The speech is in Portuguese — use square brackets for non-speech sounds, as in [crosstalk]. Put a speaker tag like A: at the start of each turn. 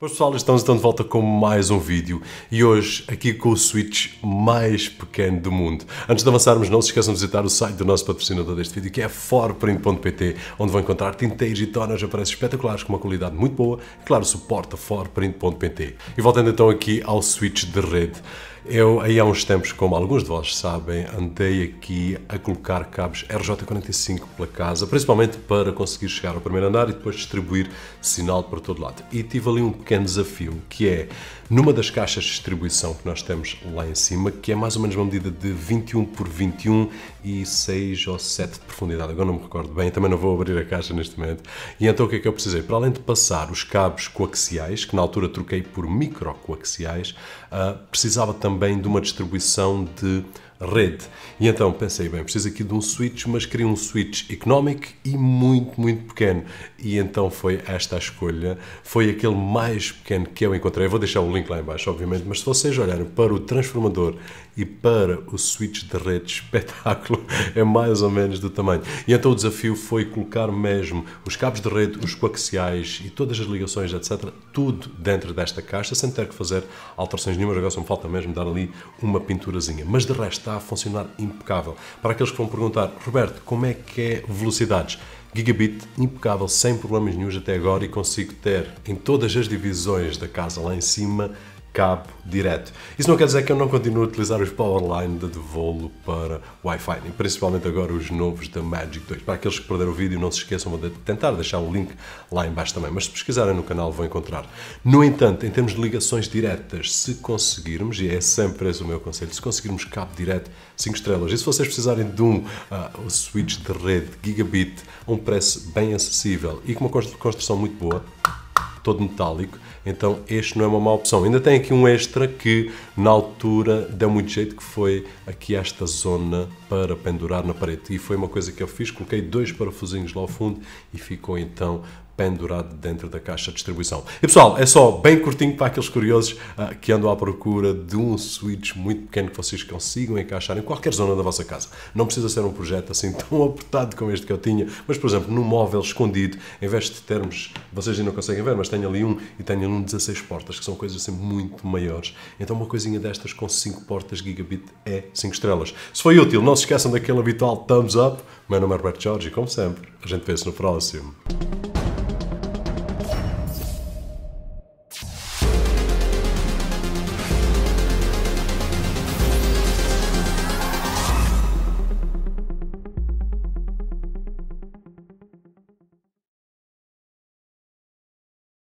A: Pois pessoal, estamos então de volta com mais um vídeo e hoje aqui com o Switch mais pequeno do mundo. Antes de avançarmos, não se esqueçam de visitar o site do nosso patrocinador deste vídeo que é forprint.pt, onde vão encontrar tinteiros e de aparelhos espetaculares com uma qualidade muito boa e claro, suporta forprint.pt. E voltando então aqui ao Switch de rede. Eu, aí há uns tempos, como alguns de vós sabem, andei aqui a colocar cabos RJ45 pela casa, principalmente para conseguir chegar ao primeiro andar e depois distribuir sinal para todo lado. E tive ali um pequeno desafio, que é, numa das caixas de distribuição que nós temos lá em cima, que é mais ou menos uma medida de 21 por 21 e 6 ou 7 de profundidade, agora não me recordo bem, também não vou abrir a caixa neste momento. E então o que é que eu precisei? Para além de passar os cabos coaxiais, que na altura troquei por micro uh, ah, precisava também também de uma distribuição de rede. E então pensei, bem, preciso aqui de um switch, mas queria um switch económico e muito, muito pequeno. E então foi esta a escolha, foi aquele mais pequeno que eu encontrei. Eu vou deixar o link lá embaixo, obviamente, mas se vocês olharem para o transformador e para o switch de rede, [laughs] espetáculo, é mais ou menos do tamanho. E então o desafio foi colocar mesmo os cabos de rede, os coaxiais e todas as ligações, etc., tudo dentro desta caixa, sem ter que fazer alterações nenhumas. Agora só me falta mesmo dar ali uma pinturazinha. Mas de resto, está a funcionar impecável. Para aqueles que vão perguntar, Roberto, como é que é velocidades? Gigabit impecável, sem problemas nenhums até agora e consigo ter em todas as divisões da casa lá em cima cabo direto. Isso não quer dizer que eu não continue a utilizar os Powerline da de Devolo para Wi-Fi, e principalmente agora os novos da Magic 2. Para aqueles que perderam o vídeo, não se esqueçam de tentar deixar o link lá embaixo também, mas se pesquisarem no canal vão encontrar. No entanto, em termos de ligações diretas, se conseguirmos, e é sempre esse o meu conselho, se conseguirmos cabo direto 5 estrelas, e se vocês precisarem de um uh, switch de rede gigabit a um preço bem acessível e com uma construção muito boa, todo metálico, então este não é uma má opção. Ainda tem aqui um extra que na altura deu muito jeito, que foi aqui esta zona para pendurar na parede. E foi uma coisa que eu fiz, coloquei dois parafusinhos lá ao fundo e ficou então pendurado dentro da caixa de distribuição. E pessoal, é só bem curtinho para aqueles curiosos uh, que andam à procura de um switch muito pequeno que vocês consigam encaixar em qualquer zona da vossa casa. Não precisa ser um projeto assim [laughs] tão apertado como este que eu tinha, mas por exemplo, num móvel escondido, em vez de termos, vocês ainda não conseguem ver, mas tenho ali um e tenho ali um 16 portas, que são coisas assim muito maiores. Então uma coisinha destas com 5 portas gigabit é 5 estrelas. Se foi útil, não se esqueçam daquele habitual thumbs up. Meu nome é Roberto Jorge e como sempre, a gente vê-se no próximo.